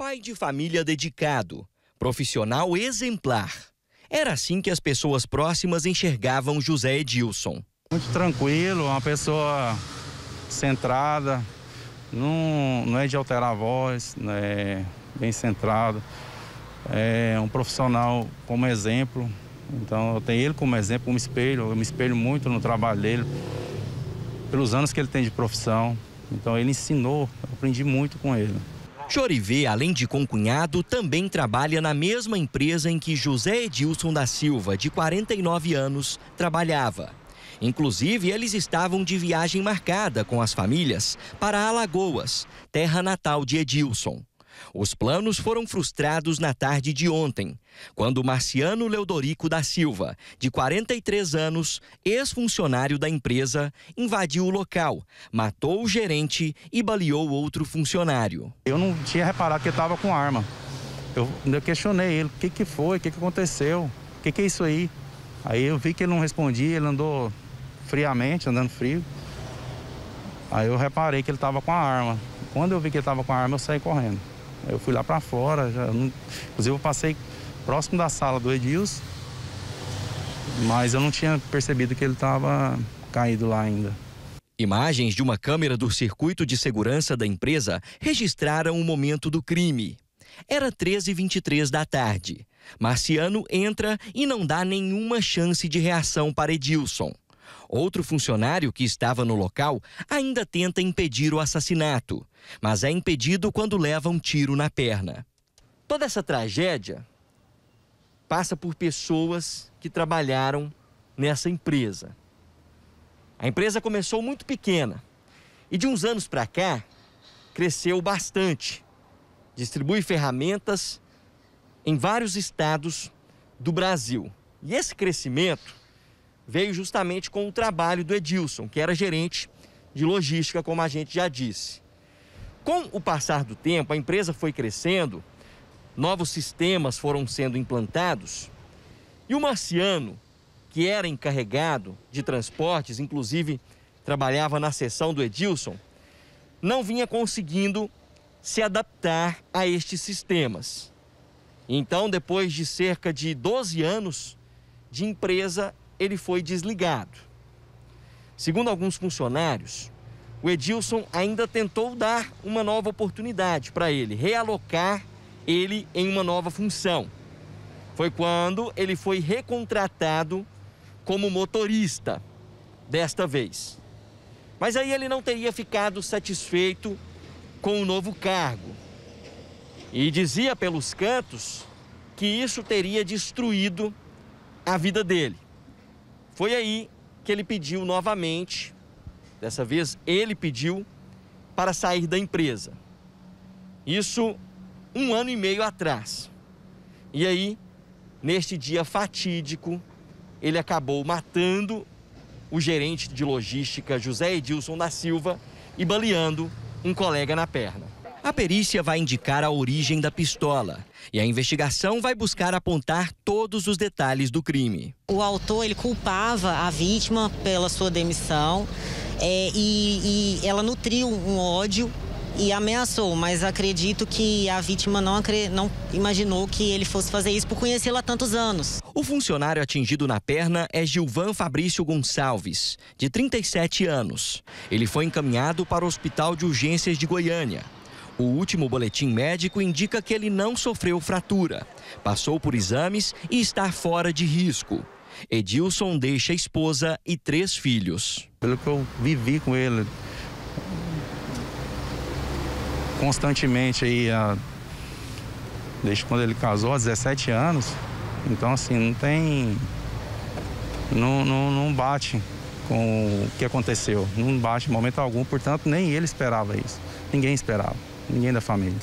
Pai de família dedicado, profissional exemplar. Era assim que as pessoas próximas enxergavam José Edilson. Muito tranquilo, uma pessoa centrada, não, não é de alterar a voz, né? bem centrado. É um profissional como exemplo. Então eu tenho ele como exemplo, como espelho. Eu me espelho muito no trabalho dele, pelos anos que ele tem de profissão. Então ele ensinou, eu aprendi muito com ele. Chorivê, além de concunhado, também trabalha na mesma empresa em que José Edilson da Silva, de 49 anos, trabalhava. Inclusive, eles estavam de viagem marcada com as famílias para Alagoas, terra natal de Edilson. Os planos foram frustrados na tarde de ontem, quando Marciano Leodorico da Silva, de 43 anos, ex-funcionário da empresa, invadiu o local, matou o gerente e baleou outro funcionário. Eu não tinha reparado que estava com arma. Eu, eu questionei ele, o que, que foi, o que, que aconteceu, o que, que é isso aí? Aí eu vi que ele não respondia, ele andou friamente, andando frio. Aí eu reparei que ele estava com a arma. Quando eu vi que ele estava com a arma, eu saí correndo. Eu fui lá para fora, já inclusive eu passei próximo da sala do Edilson, mas eu não tinha percebido que ele estava caído lá ainda. Imagens de uma câmera do circuito de segurança da empresa registraram o momento do crime. Era 13h23 da tarde. Marciano entra e não dá nenhuma chance de reação para Edilson. Outro funcionário que estava no local ainda tenta impedir o assassinato, mas é impedido quando leva um tiro na perna. Toda essa tragédia passa por pessoas que trabalharam nessa empresa. A empresa começou muito pequena e de uns anos para cá cresceu bastante. Distribui ferramentas em vários estados do Brasil. E esse crescimento veio justamente com o trabalho do Edilson, que era gerente de logística, como a gente já disse. Com o passar do tempo, a empresa foi crescendo, novos sistemas foram sendo implantados e o Marciano, que era encarregado de transportes, inclusive trabalhava na seção do Edilson, não vinha conseguindo se adaptar a estes sistemas. Então, depois de cerca de 12 anos de empresa, ele foi desligado. Segundo alguns funcionários, o Edilson ainda tentou dar uma nova oportunidade para ele, realocar ele em uma nova função. Foi quando ele foi recontratado como motorista, desta vez. Mas aí ele não teria ficado satisfeito com o novo cargo. E dizia pelos cantos que isso teria destruído a vida dele. Foi aí que ele pediu novamente, dessa vez ele pediu, para sair da empresa. Isso um ano e meio atrás. E aí, neste dia fatídico, ele acabou matando o gerente de logística José Edilson da Silva e baleando um colega na perna. A perícia vai indicar a origem da pistola e a investigação vai buscar apontar todos os detalhes do crime. O autor ele culpava a vítima pela sua demissão é, e, e ela nutriu um ódio e ameaçou, mas acredito que a vítima não, não imaginou que ele fosse fazer isso por conhecê-la há tantos anos. O funcionário atingido na perna é Gilvan Fabrício Gonçalves, de 37 anos. Ele foi encaminhado para o Hospital de Urgências de Goiânia. O último boletim médico indica que ele não sofreu fratura, passou por exames e está fora de risco. Edilson deixa esposa e três filhos. Pelo que eu vivi com ele constantemente aí, desde quando ele casou, há 17 anos, então assim, não tem. Não, não, não bate com o que aconteceu. Não bate em momento algum, portanto, nem ele esperava isso. Ninguém esperava. 今年的方面。